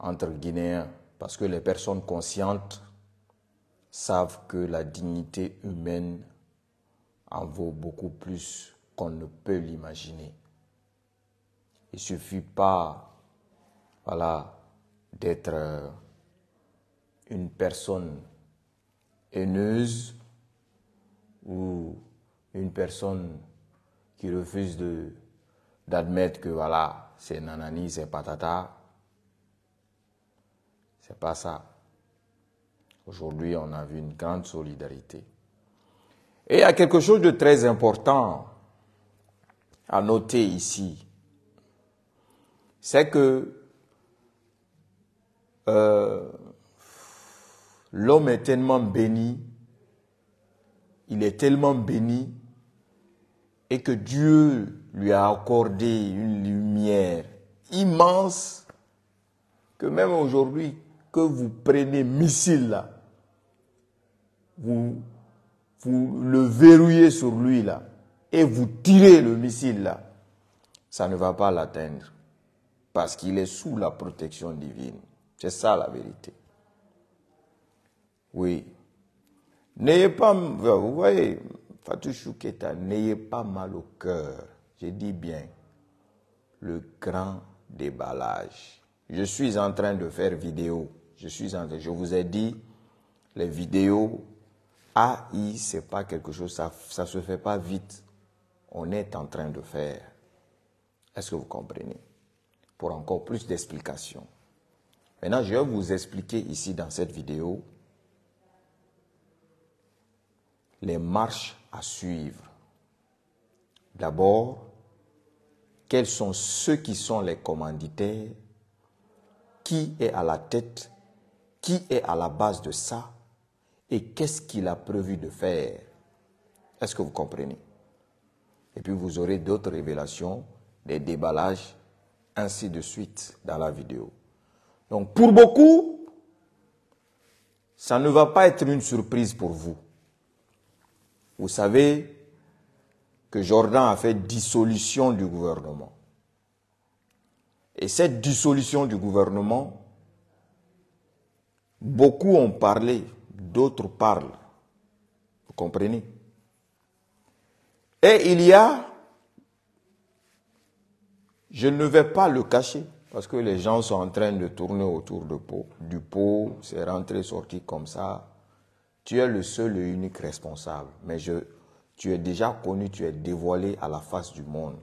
entre Guinéens, parce que les personnes conscientes savent que la dignité humaine en vaut beaucoup plus qu'on ne peut l'imaginer. Il suffit pas, voilà, d'être euh, une personne haineuse ou une personne qui refuse d'admettre que voilà, c'est nanani, c'est patata, c'est pas ça. Aujourd'hui, on a vu une grande solidarité. Et il y a quelque chose de très important à noter ici. C'est que euh, l'homme est tellement béni, il est tellement béni, et que Dieu lui a accordé une lumière immense que même aujourd'hui, que vous prenez missile là, vous, vous le verrouillez sur lui là, et vous tirez le missile là, ça ne va pas l'atteindre. Parce qu'il est sous la protection divine. C'est ça la vérité. Oui. N'ayez pas, vous voyez, Fatou Chouketa, n'ayez pas mal au cœur. J'ai dit bien, le grand déballage. Je suis en train de faire vidéo je suis Je vous ai dit, les vidéos, AI, c'est pas quelque chose, ça, ne se fait pas vite. On est en train de faire. Est-ce que vous comprenez? Pour encore plus d'explications. Maintenant, je vais vous expliquer ici dans cette vidéo les marches à suivre. D'abord, quels sont ceux qui sont les commanditaires, qui est à la tête qui est à la base de ça et qu'est-ce qu'il a prévu de faire. Est-ce que vous comprenez Et puis vous aurez d'autres révélations, des déballages, ainsi de suite dans la vidéo. Donc pour beaucoup, ça ne va pas être une surprise pour vous. Vous savez que Jordan a fait dissolution du gouvernement. Et cette dissolution du gouvernement, Beaucoup ont parlé, d'autres parlent. Vous comprenez Et il y a, je ne vais pas le cacher, parce que les gens sont en train de tourner autour de pot, du pot, c'est rentré, sorti comme ça. Tu es le seul et unique responsable, mais tu es déjà connu, tu es dévoilé à la face du monde.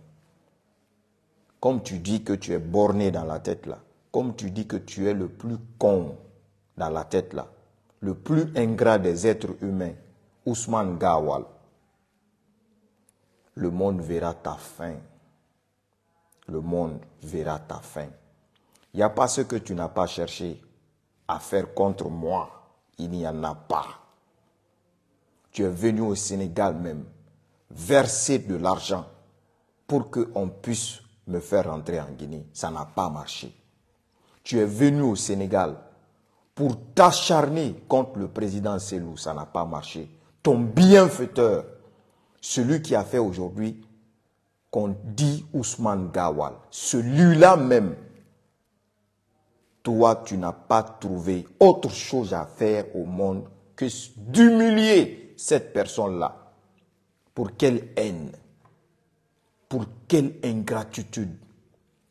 Comme tu dis que tu es borné dans la tête là, comme tu dis que tu es le plus con, dans la tête là, le plus ingrat des êtres humains, Ousmane Gawal, le monde verra ta fin. Le monde verra ta fin. Il n'y a pas ce que tu n'as pas cherché à faire contre moi. Il n'y en a pas. Tu es venu au Sénégal même verser de l'argent pour qu'on puisse me faire rentrer en Guinée. Ça n'a pas marché. Tu es venu au Sénégal pour t'acharner contre le président Selou. Ça n'a pas marché. Ton bienfaiteur, celui qui a fait aujourd'hui qu'on dit Ousmane Gawal, celui-là même, toi, tu n'as pas trouvé autre chose à faire au monde que d'humilier cette personne-là. Pour quelle haine Pour quelle ingratitude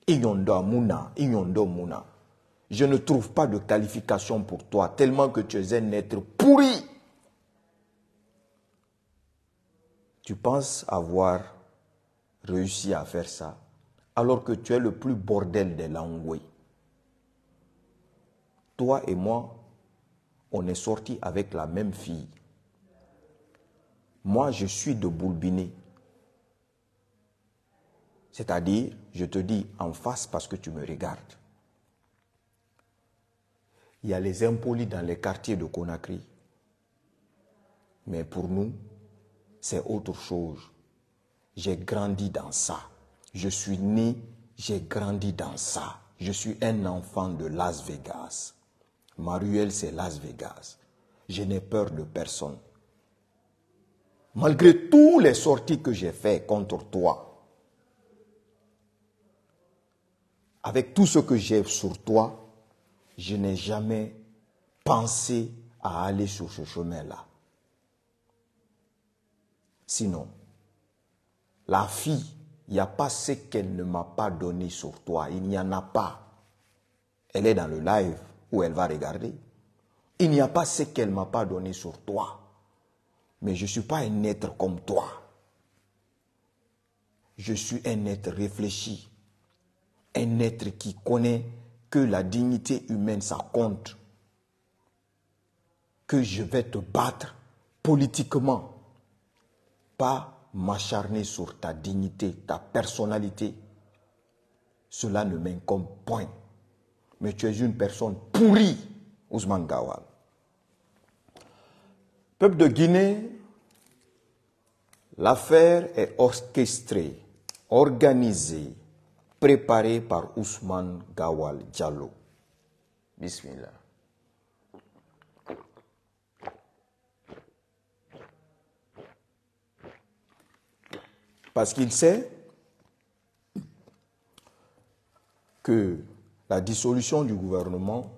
Iyondo Mouna, Iyondo muna je ne trouve pas de qualification pour toi, tellement que tu es un être pourri. Tu penses avoir réussi à faire ça, alors que tu es le plus bordel des langues. Toi et moi, on est sortis avec la même fille. Moi, je suis de Boulbiné. C'est-à-dire, je te dis en face parce que tu me regardes il y a les impolis dans les quartiers de Conakry. Mais pour nous, c'est autre chose. J'ai grandi dans ça. Je suis né, j'ai grandi dans ça. Je suis un enfant de Las Vegas. Maruel, c'est Las Vegas. Je n'ai peur de personne. Malgré tous les sorties que j'ai faites contre toi, avec tout ce que j'ai sur toi, je n'ai jamais pensé à aller sur ce chemin-là. Sinon, la fille, il n'y a pas ce qu'elle ne m'a pas donné sur toi. Il n'y en a pas. Elle est dans le live où elle va regarder. Il n'y a pas ce qu'elle ne m'a pas donné sur toi. Mais je ne suis pas un être comme toi. Je suis un être réfléchi. Un être qui connaît que la dignité humaine, ça compte. Que je vais te battre politiquement. Pas m'acharner sur ta dignité, ta personnalité. Cela ne m'incombe point. Mais tu es une personne pourrie, Ousmane Gawal. Peuple de Guinée, l'affaire est orchestrée, organisée, préparé par Ousmane Gawal Diallo. Bismillah. Parce qu'il sait que la dissolution du gouvernement,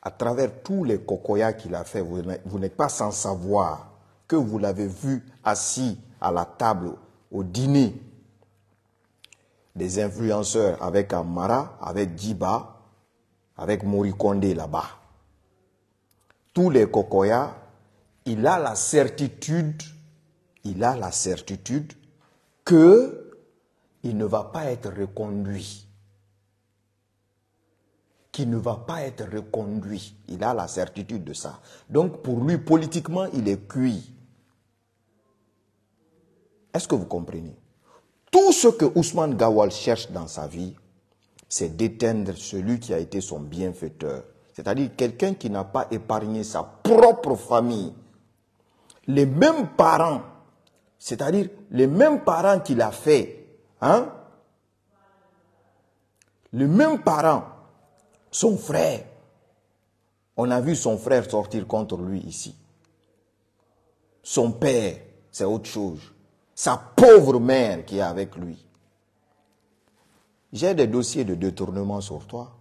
à travers tous les cocoyas qu'il a fait, vous n'êtes pas sans savoir que vous l'avez vu assis à la table au dîner des influenceurs avec Amara, avec Djiba, avec Morikonde là-bas. Tous les Kokoyas, il a la certitude, il a la certitude que il ne va pas être reconduit. Qu'il ne va pas être reconduit. Il a la certitude de ça. Donc pour lui, politiquement, il est cuit. Est-ce que vous comprenez tout ce que Ousmane Gawal cherche dans sa vie, c'est d'éteindre celui qui a été son bienfaiteur. C'est-à-dire quelqu'un qui n'a pas épargné sa propre famille. Les mêmes parents, c'est-à-dire les mêmes parents qu'il a fait, hein? Les mêmes parents, son frère. On a vu son frère sortir contre lui ici. Son père, c'est autre chose sa pauvre mère qui est avec lui. J'ai des dossiers de détournement sur toi.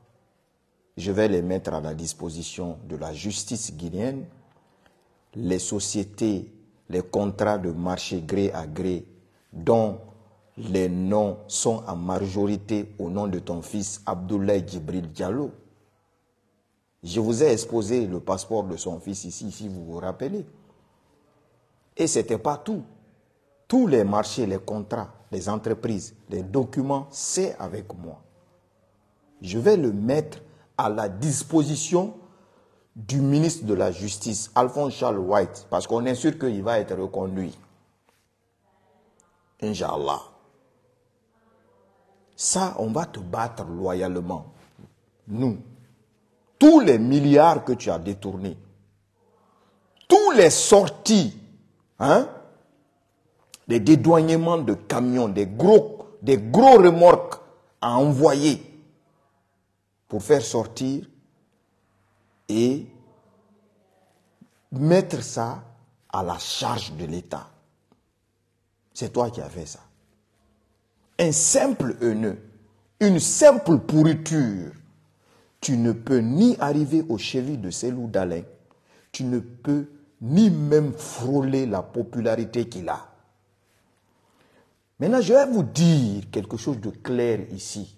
Je vais les mettre à la disposition de la justice guinéenne. Les sociétés, les contrats de marché gré à gré, dont les noms sont en majorité au nom de ton fils Abdoulaye Djibril Diallo. Je vous ai exposé le passeport de son fils ici, si vous vous rappelez. Et c'était pas tout tous les marchés, les contrats, les entreprises, les documents, c'est avec moi. Je vais le mettre à la disposition du ministre de la Justice, Alphonse Charles White, parce qu'on est sûr qu'il va être reconduit. Inch'Allah. Ça, on va te battre loyalement. Nous. Tous les milliards que tu as détournés, tous les sorties, hein, des dédouanements de camions, des gros, des gros remorques à envoyer pour faire sortir et mettre ça à la charge de l'État. C'est toi qui as fait ça. Un simple haineux, une simple pourriture, tu ne peux ni arriver au cheville de ces loups d'Alain, tu ne peux ni même frôler la popularité qu'il a. Maintenant, je vais vous dire quelque chose de clair ici.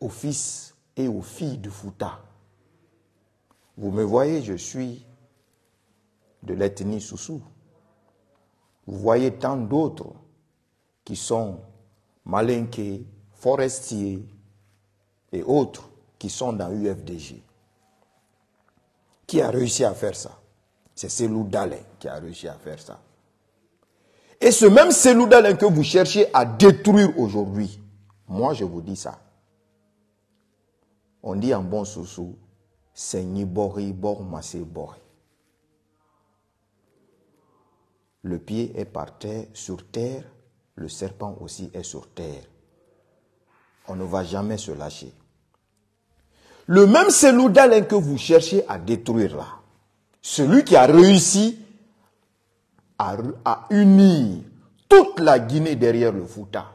Aux fils et aux filles de Fouta. Vous me voyez, je suis de l'ethnie Soussou. Vous voyez tant d'autres qui sont malinqués, forestiers et autres qui sont dans UFDG. Qui a réussi à faire ça C'est Selou Dalé qui a réussi à faire ça. Et ce même Seloudal que vous cherchez à détruire aujourd'hui, moi je vous dis ça. On dit en bon soussou, bor Le pied est par terre, sur terre, le serpent aussi est sur terre. On ne va jamais se lâcher. Le même Seloudal que vous cherchez à détruire là, celui qui a réussi à, unir toute la Guinée derrière le Fouta.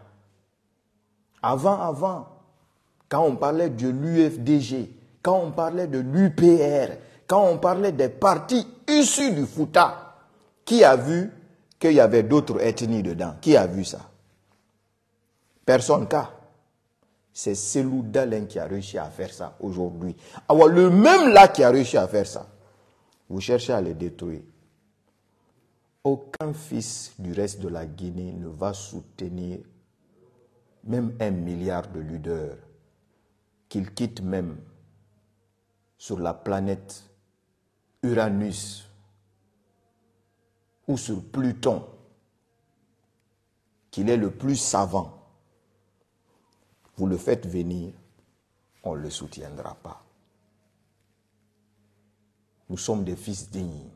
Avant, avant, quand on parlait de l'UFDG, quand on parlait de l'UPR, quand on parlait des partis issus du Fouta, qui a vu qu'il y avait d'autres ethnies dedans Qui a vu ça Personne cas. C'est Selou Dalin qui a réussi à faire ça aujourd'hui. Alors le même là qui a réussi à faire ça, vous cherchez à les détruire. Aucun fils du reste de la Guinée ne va soutenir même un milliard de ludeurs, qu'il quitte même sur la planète Uranus ou sur Pluton, qu'il est le plus savant. Vous le faites venir, on ne le soutiendra pas. Nous sommes des fils dignes.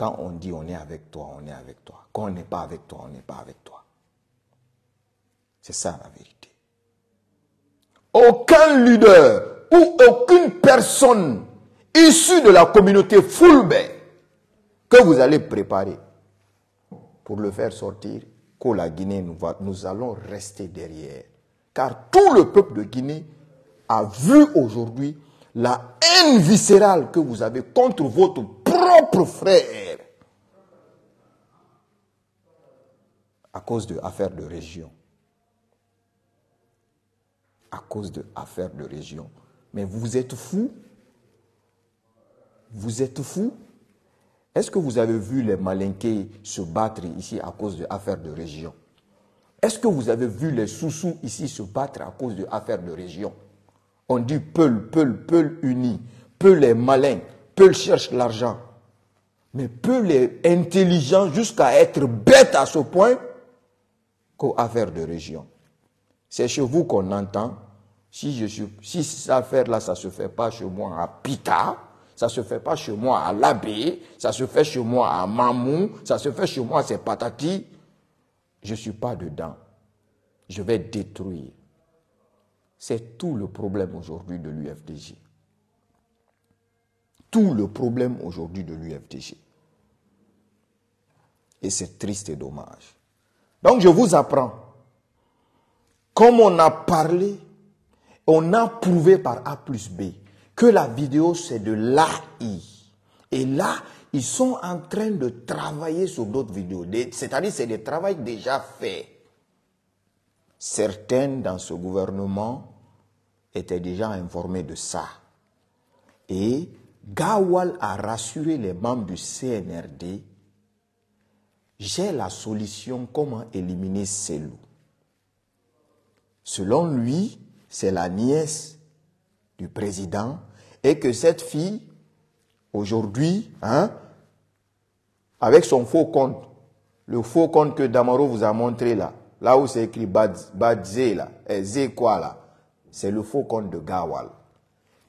Quand on dit on est avec toi, on est avec toi. Quand on n'est pas avec toi, on n'est pas avec toi. C'est ça la vérité. Aucun leader ou aucune personne issue de la communauté Fulbe que vous allez préparer pour le faire sortir, que la Guinée, nous allons rester derrière. Car tout le peuple de Guinée a vu aujourd'hui la haine viscérale que vous avez contre votre propre frère. à cause de affaires de région. À cause de affaires de région. Mais vous êtes fous Vous êtes fous Est-ce que vous avez vu les Malinqués se battre ici à cause de affaires de région Est-ce que vous avez vu les Soussous ici se battre à cause de affaires de région On dit peu Peul, peu unis. peu est malin. peu cherche l'argent. Mais peu est intelligent jusqu'à être bête à ce point affaires de région. C'est chez vous qu'on entend, si, je suis, si cette affaire-là, ça ne se fait pas chez moi à Pita, ça ne se fait pas chez moi à l'abbé, ça se fait chez moi à Mamou, ça se fait chez moi à ces patati, je ne suis pas dedans. Je vais détruire. C'est tout le problème aujourd'hui de l'UFDG. Tout le problème aujourd'hui de l'UFDG. Et c'est triste et dommage. Donc je vous apprends, comme on a parlé, on a prouvé par A plus B que la vidéo c'est de l'AI. Et là, ils sont en train de travailler sur d'autres vidéos. C'est-à-dire c'est des travail déjà faits. Certaines dans ce gouvernement étaient déjà informées de ça. Et Gawal a rassuré les membres du CNRD j'ai la solution comment éliminer ces loups. Selon lui, c'est la nièce du président et que cette fille, aujourd'hui, hein, avec son faux compte, le faux compte que Damaro vous a montré là, là où c'est écrit Badze là, eh, quoi là, c'est le faux compte de Gawal.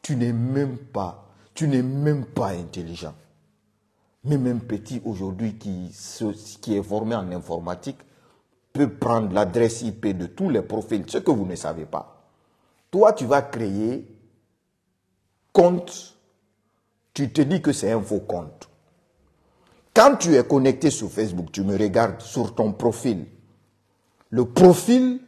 Tu n'es même pas, tu n'es même pas intelligent. Mais même petit aujourd'hui qui, qui est formé en informatique peut prendre l'adresse IP de tous les profils, ce que vous ne savez pas. Toi, tu vas créer compte, tu te dis que c'est un faux compte. Quand tu es connecté sur Facebook, tu me regardes sur ton profil. Le profil,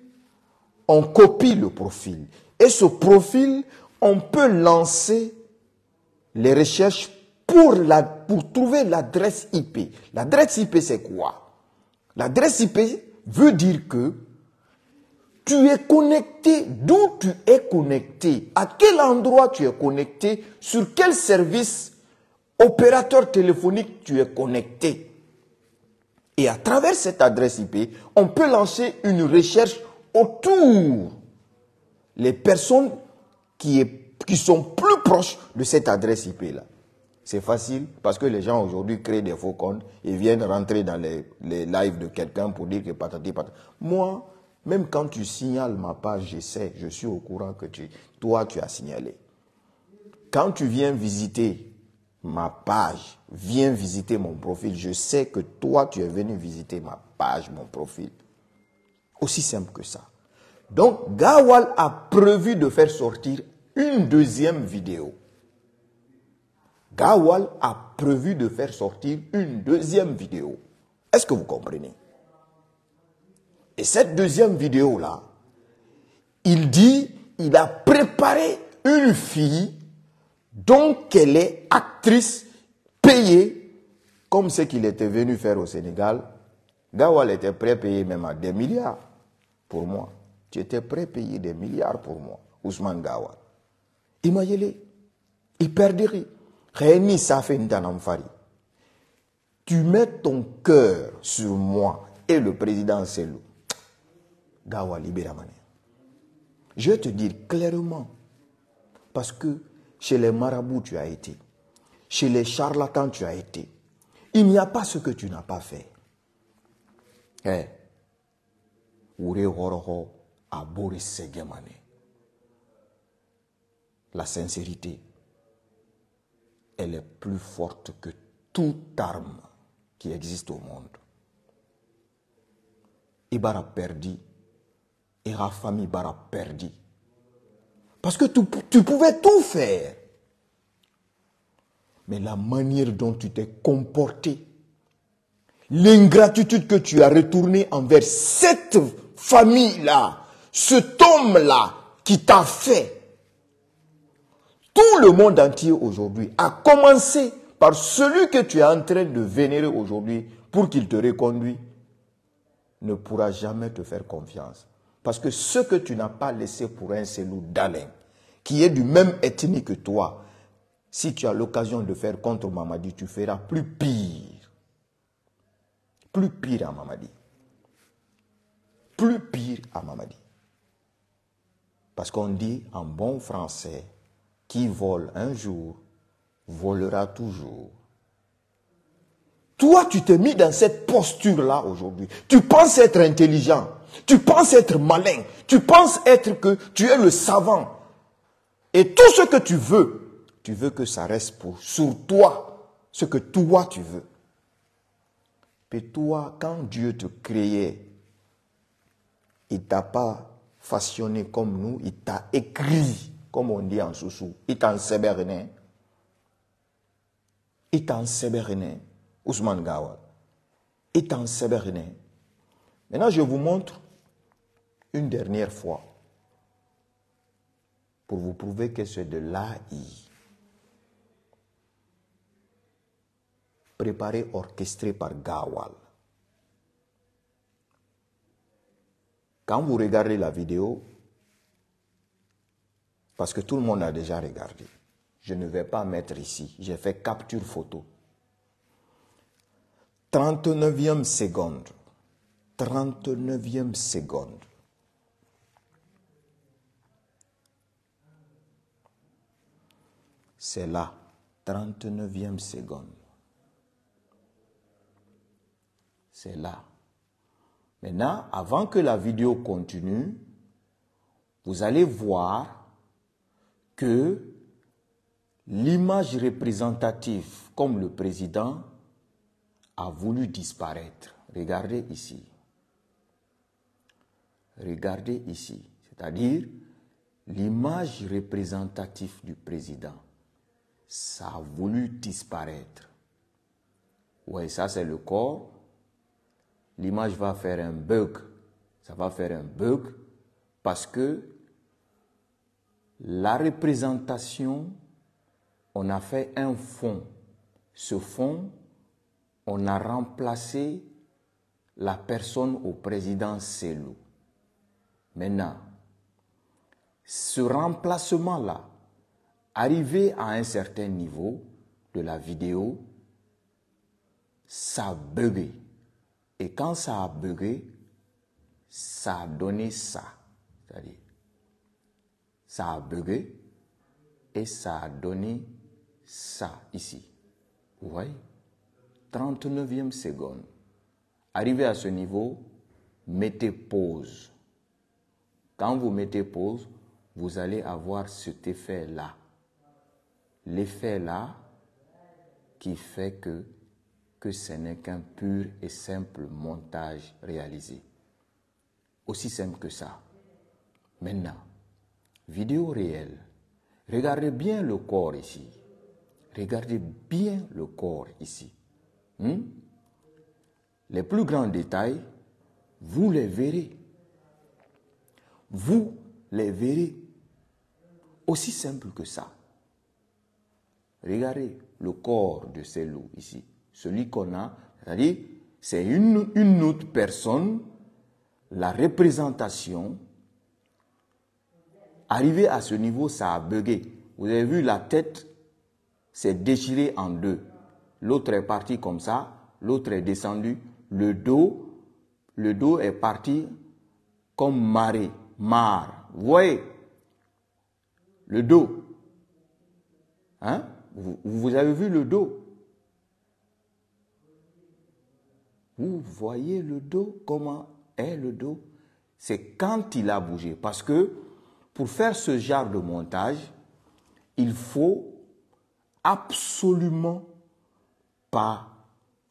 on copie le profil. Et ce profil, on peut lancer les recherches pour la pour trouver l'adresse IP. L'adresse IP, c'est quoi L'adresse IP veut dire que tu es connecté d'où tu es connecté, à quel endroit tu es connecté, sur quel service opérateur téléphonique tu es connecté. Et à travers cette adresse IP, on peut lancer une recherche autour les personnes qui, qui sont plus proches de cette adresse IP-là. C'est facile parce que les gens aujourd'hui créent des faux comptes et viennent rentrer dans les, lives de quelqu'un pour dire que patati patati. Moi, même quand tu signales ma page, je sais, je suis au courant que tu, toi, tu as signalé. Quand tu viens visiter ma page, viens visiter mon profil, je sais que toi, tu es venu visiter ma page, mon profil. Aussi simple que ça. Donc, Gawal a prévu de faire sortir une deuxième vidéo Gawal a prévu de faire sortir une deuxième vidéo. Est-ce que vous comprenez Et cette deuxième vidéo-là, il dit, il a préparé une fille dont elle est actrice payée, comme ce qu'il était venu faire au Sénégal. Gawal était prêt à même à des milliards pour moi. Tu étais prêt à payer des milliards pour moi, Ousmane Gawal. Imaginez, il perdrait tu mets ton cœur sur moi et le président Selo. Gawa Je vais te dire clairement, parce que chez les marabouts tu as été, chez les charlatans tu as été. Il n'y a pas ce que tu n'as pas fait. Eh, La sincérité, elle est plus forte que toute arme qui existe au monde. Ibarra perdit et Rafam Ibarra perdit. Parce que tu, tu pouvais tout faire. Mais la manière dont tu t'es comporté, l'ingratitude que tu as retournée envers cette famille-là, cet homme-là qui t'a fait tout le monde entier aujourd'hui, à commencer par celui que tu es en train de vénérer aujourd'hui pour qu'il te reconduit, ne pourra jamais te faire confiance. Parce que ce que tu n'as pas laissé pour un loup d'Alain, qui est du même ethnie que toi, si tu as l'occasion de faire contre Mamadi, tu feras plus pire. Plus pire à Mamadi. Plus pire à Mamadi. Parce qu'on dit en bon français, qui vole un jour, volera toujours. Toi, tu t'es mis dans cette posture-là aujourd'hui. Tu penses être intelligent. Tu penses être malin. Tu penses être que tu es le savant. Et tout ce que tu veux, tu veux que ça reste pour, sur toi, ce que toi tu veux. Mais toi, quand Dieu te créait, il t'a pas façonné comme nous, il t'a écrit comme on dit en Soussou, Il est en sébérné. Ousmane Gawal, en sébérné. Maintenant, je vous montre une dernière fois pour vous prouver que c'est de l'AI. Préparé, orchestré par Gawal. Quand vous regardez la vidéo, parce que tout le monde a déjà regardé. Je ne vais pas mettre ici. J'ai fait capture photo. 39e seconde. 39e seconde. C'est là, 39e seconde. C'est là. Maintenant, avant que la vidéo continue, vous allez voir l'image représentative, comme le président, a voulu disparaître. Regardez ici. Regardez ici. C'est-à-dire l'image représentative du président. Ça a voulu disparaître. Oui, ça c'est le corps. L'image va faire un bug. Ça va faire un bug parce que la représentation, on a fait un fond. Ce fond, on a remplacé la personne au président Selou. Maintenant, ce remplacement-là, arrivé à un certain niveau de la vidéo, ça a bugué. Et quand ça a bugué, ça a donné ça. C'est-à-dire ça a bugué et ça a donné ça ici. Vous voyez 39e seconde. Arrivé à ce niveau, mettez pause. Quand vous mettez pause, vous allez avoir cet effet-là. L'effet-là qui fait que, que ce n'est qu'un pur et simple montage réalisé. Aussi simple que ça. Maintenant, vidéo réelle. Regardez bien le corps ici. Regardez bien le corps ici. Hmm? Les plus grands détails, vous les verrez. Vous les verrez. Aussi simple que ça. Regardez le corps de ces loups ici. Celui qu'on a, c'est-à-dire, c'est une autre personne, la représentation Arrivé à ce niveau, ça a bugué. Vous avez vu, la tête s'est déchirée en deux. L'autre est parti comme ça, l'autre est descendu. Le dos, le dos est parti comme marée, mare. Vous voyez Le dos. Hein vous avez vu le dos Vous voyez le dos Comment est le dos C'est quand il a bougé. Parce que pour faire ce genre de montage, il faut absolument pas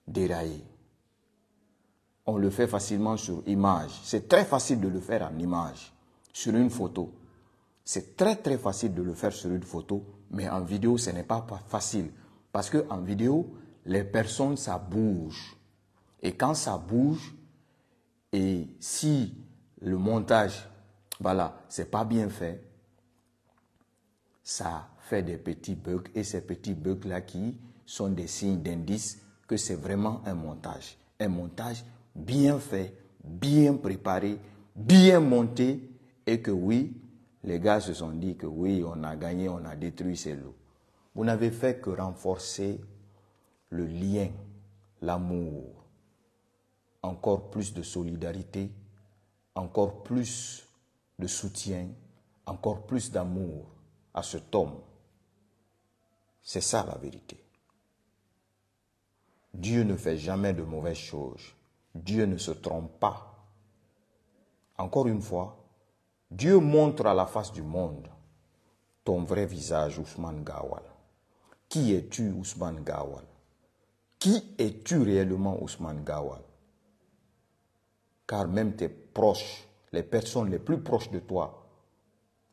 dérailler. On le fait facilement sur image. C'est très facile de le faire en image, sur une photo. C'est très très facile de le faire sur une photo, mais en vidéo, ce n'est pas facile. Parce qu'en vidéo, les personnes, ça bouge. Et quand ça bouge, et si le montage voilà, c'est pas bien fait, ça fait des petits bugs et ces petits bugs-là qui sont des signes d'indice que c'est vraiment un montage. Un montage bien fait, bien préparé, bien monté et que oui, les gars se sont dit que oui, on a gagné, on a détruit ces loups. Vous n'avez fait que renforcer le lien, l'amour, encore plus de solidarité, encore plus de soutien, encore plus d'amour à cet homme. C'est ça la vérité. Dieu ne fait jamais de mauvaises choses. Dieu ne se trompe pas. Encore une fois, Dieu montre à la face du monde ton vrai visage, Ousmane Gawal. Qui es-tu, Ousmane Gawal Qui es-tu réellement, Ousmane Gawal Car même tes proches les personnes les plus proches de toi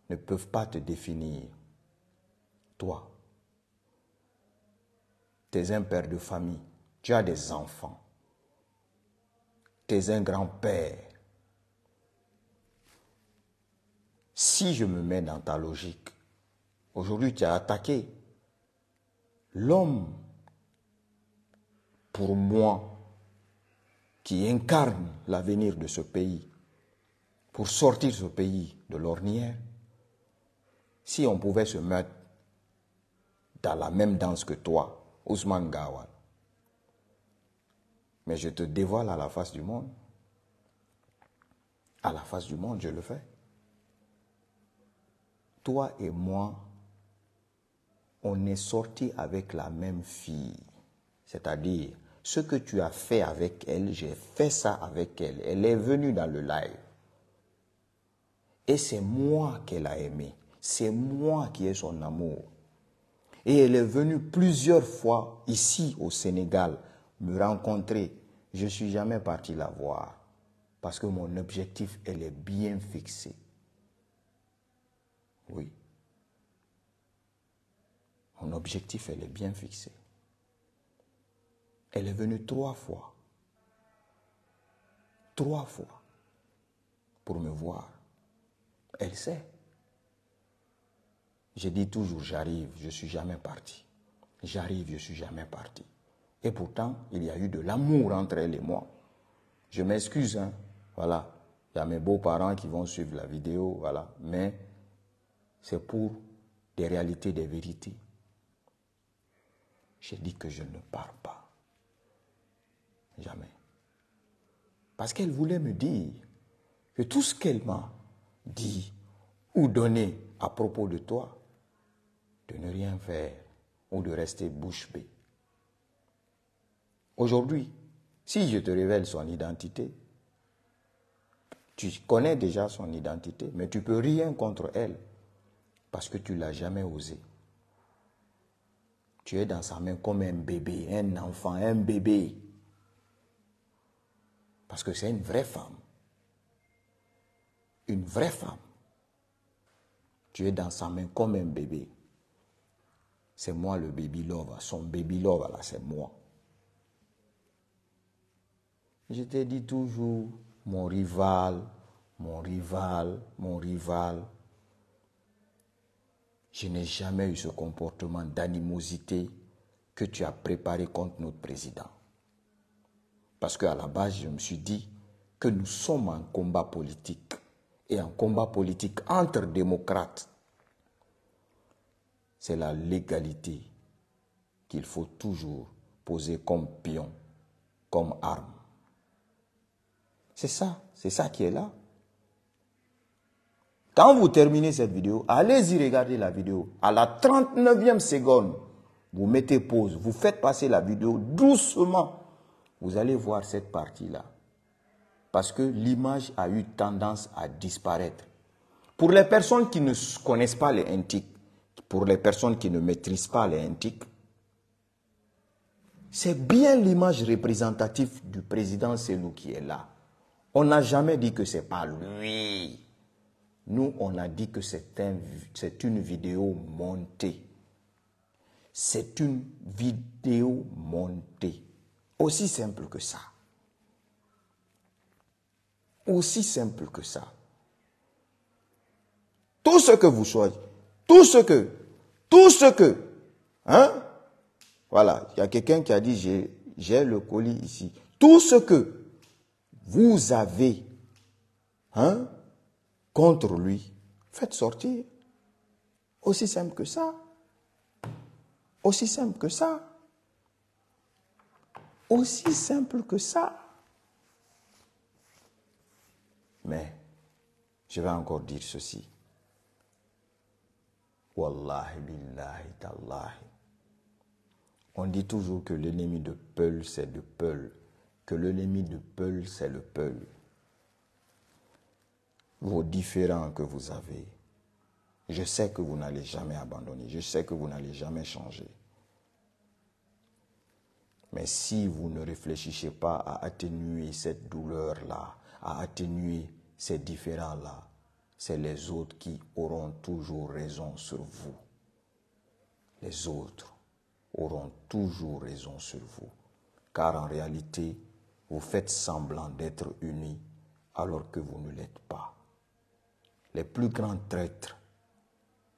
ne peuvent pas te définir. Toi, tu es un père de famille, tu as des enfants, tu es un grand-père. Si je me mets dans ta logique, aujourd'hui tu as attaqué l'homme, pour moi, qui incarne l'avenir de ce pays, pour sortir ce pays de l'ornière, si on pouvait se mettre dans la même danse que toi, Ousmane Gawal. Mais je te dévoile à la face du monde. À la face du monde, je le fais. Toi et moi, on est sorti avec la même fille. C'est-à-dire, ce que tu as fait avec elle, j'ai fait ça avec elle. Elle est venue dans le live. Et c'est moi qu'elle a aimé. C'est moi qui ai son amour. Et elle est venue plusieurs fois ici au Sénégal me rencontrer. Je ne suis jamais parti la voir parce que mon objectif, elle est bien fixée. Oui. Mon objectif, elle est bien fixé. Elle est venue trois fois. Trois fois pour me voir. Elle sait. Je dis toujours, j'arrive, je suis jamais parti. J'arrive, je suis jamais parti. Et pourtant, il y a eu de l'amour entre elle et moi. Je m'excuse, hein. Voilà. Il y a mes beaux-parents qui vont suivre la vidéo, voilà. Mais c'est pour des réalités, des vérités. J'ai dit que je ne pars pas. Jamais. Parce qu'elle voulait me dire que tout ce qu'elle m'a dit ou donné à propos de toi de ne rien faire ou de rester bouche bée. Aujourd'hui, si je te révèle son identité, tu connais déjà son identité, mais tu peux rien contre elle parce que tu l'as jamais osé. Tu es dans sa main comme un bébé, un enfant, un bébé. Parce que c'est une vraie femme une vraie femme. Tu es dans sa main comme un bébé. C'est moi le baby love. Son baby love, là, c'est moi. Je t'ai dit toujours, mon rival, mon rival, mon rival. Je n'ai jamais eu ce comportement d'animosité que tu as préparé contre notre président. Parce qu'à la base, je me suis dit que nous sommes en combat politique et un combat politique entre démocrates, c'est la légalité qu'il faut toujours poser comme pion, comme arme. C'est ça, c'est ça qui est là. Quand vous terminez cette vidéo, allez-y regarder la vidéo. À la 39e seconde, vous mettez pause, vous faites passer la vidéo doucement. Vous allez voir cette partie-là parce que l'image a eu tendance à disparaître. Pour les personnes qui ne connaissent pas les intiques, pour les personnes qui ne maîtrisent pas les intiques, c'est bien l'image représentative du président Selou qui est là. On n'a jamais dit que c'est pas lui. Nous, on a dit que c'est une vidéo montée. C'est une vidéo montée. Aussi simple que ça. Aussi simple que ça. Tout ce que vous soyez, tout ce que, tout ce que, hein? Voilà, il y a quelqu'un qui a dit, j'ai le colis ici. Tout ce que vous avez, hein, contre lui, faites sortir. Aussi simple que ça. Aussi simple que ça. Aussi simple que ça. Mais je vais encore dire ceci. Wallahi billahi tallahi. On dit toujours que l'ennemi de Peul, c'est de Peul. Que l'ennemi de Peul, c'est le Peul. Vos différends que vous avez, je sais que vous n'allez jamais abandonner. Je sais que vous n'allez jamais changer. Mais si vous ne réfléchissez pas à atténuer cette douleur-là, à atténuer ces différents-là, c'est les autres qui auront toujours raison sur vous. Les autres auront toujours raison sur vous. Car en réalité, vous faites semblant d'être unis alors que vous ne l'êtes pas. Les plus grands traîtres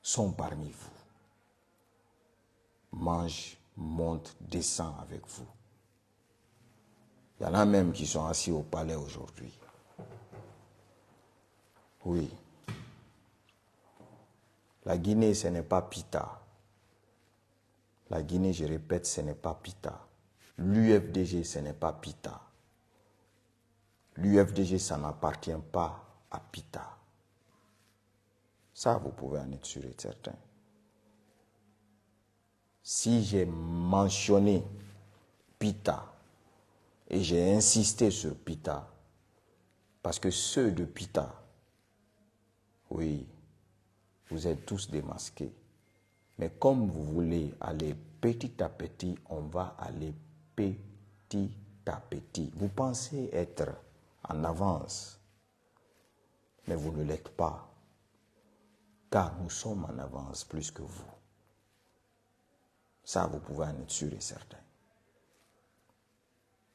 sont parmi vous. Mange, monte, descend avec vous. Il y en a même qui sont assis au palais aujourd'hui. Oui. La Guinée, ce n'est pas Pita. La Guinée, je répète, ce n'est pas Pita. L'UFDG, ce n'est pas Pita. L'UFDG, ça n'appartient pas à Pita. Ça, vous pouvez en être sûr et certain. Si j'ai mentionné Pita et j'ai insisté sur Pita, parce que ceux de Pita oui, vous êtes tous démasqués. Mais comme vous voulez aller petit à petit, on va aller petit à petit. Vous pensez être en avance, mais vous ne l'êtes pas, car nous sommes en avance plus que vous. Ça, vous pouvez en être sûr et certain.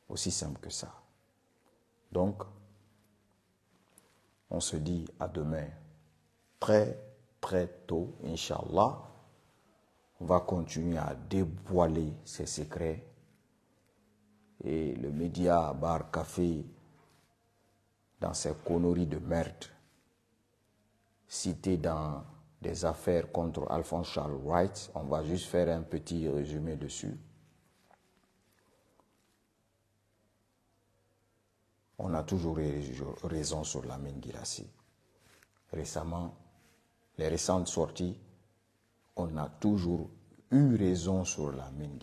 Aussi simple que ça. Donc, on se dit à demain très très tôt, Inshallah, on va continuer à dévoiler ses secrets. Et le média Bar Café, dans ses conneries de merde, cité dans des affaires contre Alphonse Charles Wright, on va juste faire un petit résumé dessus. On a toujours raison sur la Girassi. Récemment, les récentes sorties, on a toujours eu raison sur la mine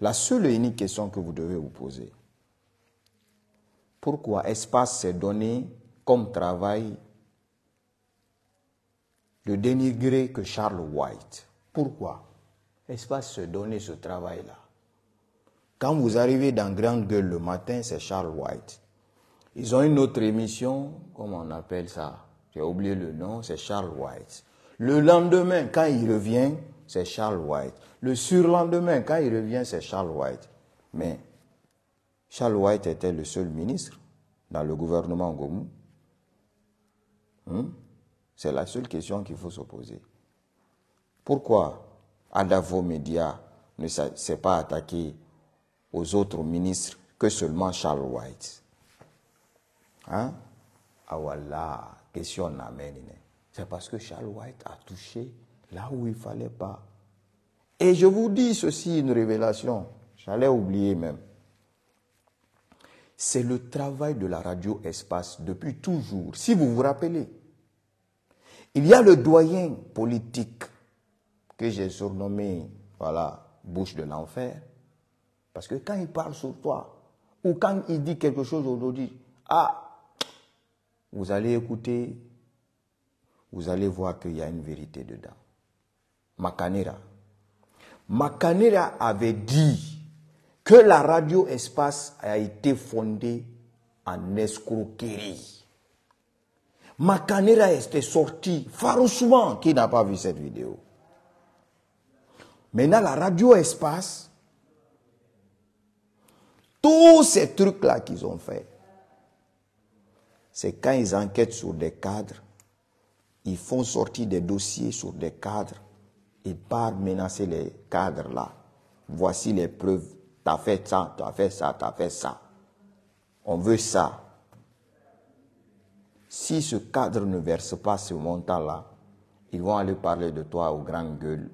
La seule et unique question que vous devez vous poser, pourquoi Espace s'est donné comme travail de dénigrer que Charles White Pourquoi Espace s'est donné ce travail-là Quand vous arrivez dans Grande Gueule le matin, c'est Charles White. Ils ont une autre émission, comment on appelle ça j'ai oublié le nom, c'est Charles White. Le lendemain, quand il revient, c'est Charles White. Le surlendemain, quand il revient, c'est Charles White. Mais Charles White était le seul ministre dans le gouvernement Gomu. Hmm? C'est la seule question qu'il faut se poser. Pourquoi Adavo Media ne s'est pas attaqué aux autres ministres que seulement Charles White hein? Ah voilà, question n'amène. C'est parce que Charles White a touché là où il fallait pas. Et je vous dis ceci, une révélation, j'allais oublier même. C'est le travail de la radio espace depuis toujours. Si vous vous rappelez, il y a le doyen politique que j'ai surnommé, voilà, bouche de l'enfer. Parce que quand il parle sur toi, ou quand il dit quelque chose aujourd'hui, ah, vous allez écouter, vous allez voir qu'il y a une vérité dedans. Macanera. Macanera avait dit que la radio espace a été fondée en escroquerie. Macanera était sorti farouchement qui n'a pas vu cette vidéo. Maintenant, la radio espace, tous ces trucs-là qu'ils ont fait, c'est quand ils enquêtent sur des cadres, ils font sortir des dossiers sur des cadres, et partent menacer les cadres là. Voici les preuves. T'as fait ça, t'as fait ça, t'as fait ça. On veut ça. Si ce cadre ne verse pas ce montant-là, ils vont aller parler de toi aux grandes gueules.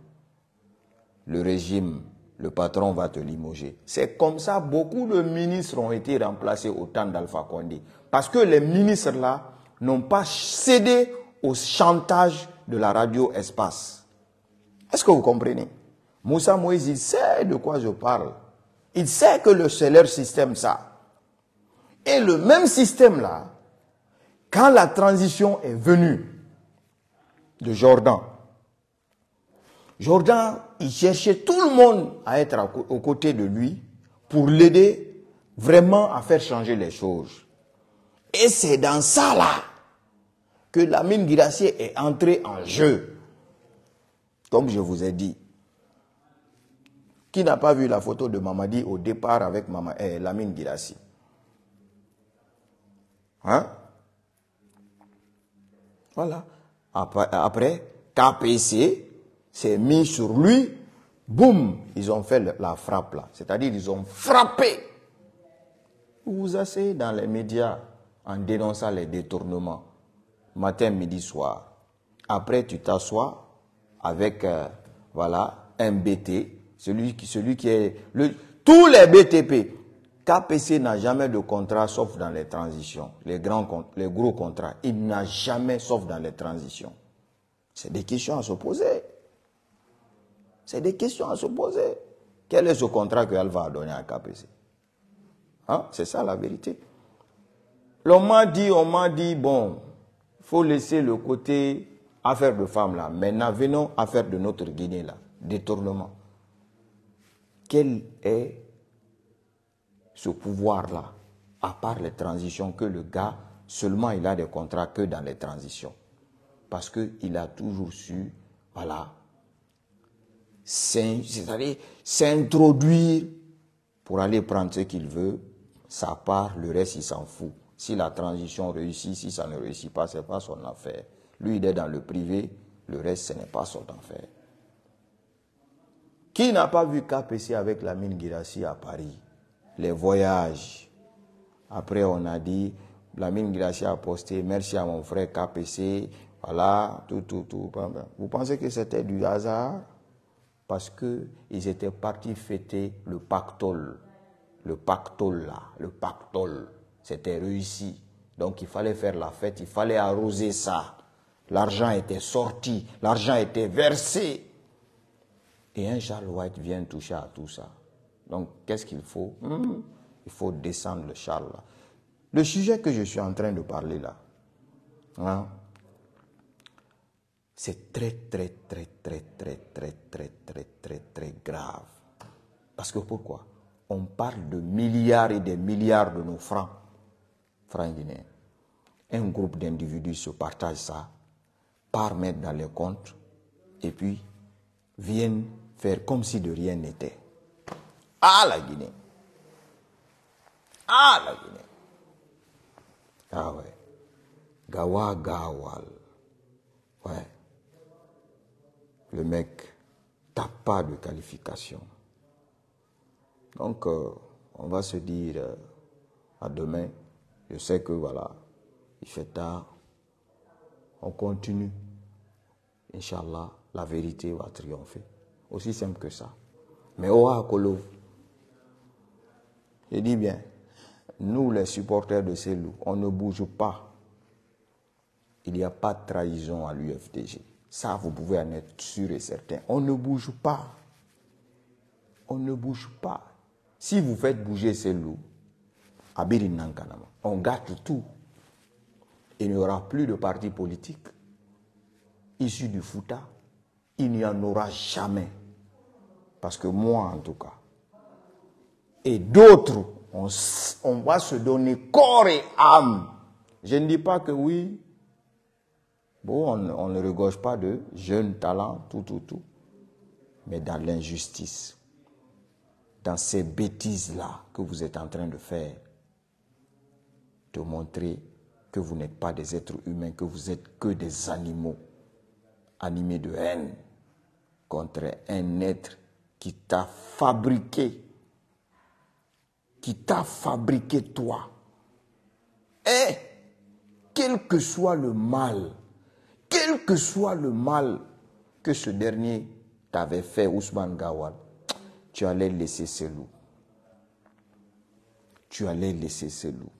Le régime, le patron va te limoger. C'est comme ça, beaucoup de ministres ont été remplacés au temps d'Alpha Condé parce que les ministres là n'ont pas cédé au chantage de la radio espace. Est-ce que vous comprenez Moussa Moïse, il sait de quoi je parle. Il sait que le leur système ça. Et le même système là, quand la transition est venue de Jordan, Jordan, il cherchait tout le monde à être aux côtés de lui pour l'aider vraiment à faire changer les choses. Et c'est dans ça là que l'amine mine est entrée en jeu. Comme je vous ai dit. Qui n'a pas vu la photo de Mamadi au départ avec Mama, eh, Lamine Girassi Hein Voilà. Après, après KPC s'est mis sur lui. Boum Ils ont fait la frappe là. C'est-à-dire ils ont frappé. Vous vous asseyez dans les médias en dénonçant les détournements, matin, midi, soir. Après, tu t'assois avec euh, voilà, un BT, celui qui, celui qui est... Le, tous les BTP, KPC n'a jamais de contrat sauf dans les transitions, les, grands, les gros contrats. Il n'a jamais sauf dans les transitions. C'est des questions à se poser. C'est des questions à se poser. Quel est ce contrat qu'elle va donner à KPC hein? C'est ça la vérité. L'on m'a dit, on m'a dit, bon, faut laisser le côté affaire de femme là. Maintenant, venons affaire de notre Guinée là. Détournement. Quel est ce pouvoir là, à part les transitions que le gars, seulement il a des contrats que dans les transitions. Parce qu'il a toujours su, voilà, s'introduire pour aller prendre ce qu'il veut, sa part, le reste, il s'en fout. Si la transition réussit, si ça ne réussit pas, ce n'est pas son affaire. Lui, il est dans le privé, le reste, ce n'est pas son affaire. Qui n'a pas vu KPC avec la mine Girassi à Paris Les voyages. Après, on a dit, la mine Girassi a posté, merci à mon frère KPC, voilà, tout, tout, tout. Vous pensez que c'était du hasard Parce qu'ils étaient partis fêter le pactole. Le pactole là, le pactole. C'était réussi. Donc il fallait faire la fête, il fallait arroser ça. L'argent était sorti, l'argent était versé. Et un Charles White vient toucher à tout ça. Donc qu'est-ce qu'il faut hmm. Il faut descendre le Charles. Le sujet que je suis en train de parler là, hein, c'est très, très, très, très, très, très, très, très, très, très grave. Parce que pourquoi On parle de milliards et des milliards de nos francs un groupe d'individus se partage ça, part mettre dans les comptes, et puis viennent faire comme si de rien n'était. Ah la Guinée Ah la Guinée Ah ouais. Gawa Gawal. Ouais. Le mec n'a pas de qualification. Donc, euh, on va se dire euh, à demain. Je sais que voilà, il fait tard. On continue. Inch'Allah, la vérité va triompher. Aussi simple que ça. Mais Oa Kolo, je dis bien, nous les supporters de ces loups, on ne bouge pas. Il n'y a pas de trahison à l'UFDG. Ça, vous pouvez en être sûr et certain. On ne bouge pas. On ne bouge pas. Si vous faites bouger ces loups, on gâte tout il n'y aura plus de parti politique issu du Fouta il n'y en aura jamais parce que moi en tout cas et d'autres on, va se donner corps et âme je ne dis pas que oui Bon, on, on, ne regorge pas de jeunes talents, tout, tout, tout. Mais dans l'injustice, dans ces bêtises-là que vous êtes en train de faire, te montrer que vous n'êtes pas des êtres humains, que vous êtes que des animaux animés de haine contre un être qui t'a fabriqué, qui t'a fabriqué toi. Et eh, quel que soit le mal, quel que soit le mal que ce dernier t'avait fait, Ousmane Gawal, tu allais laisser ce loups. Tu allais laisser ce loups.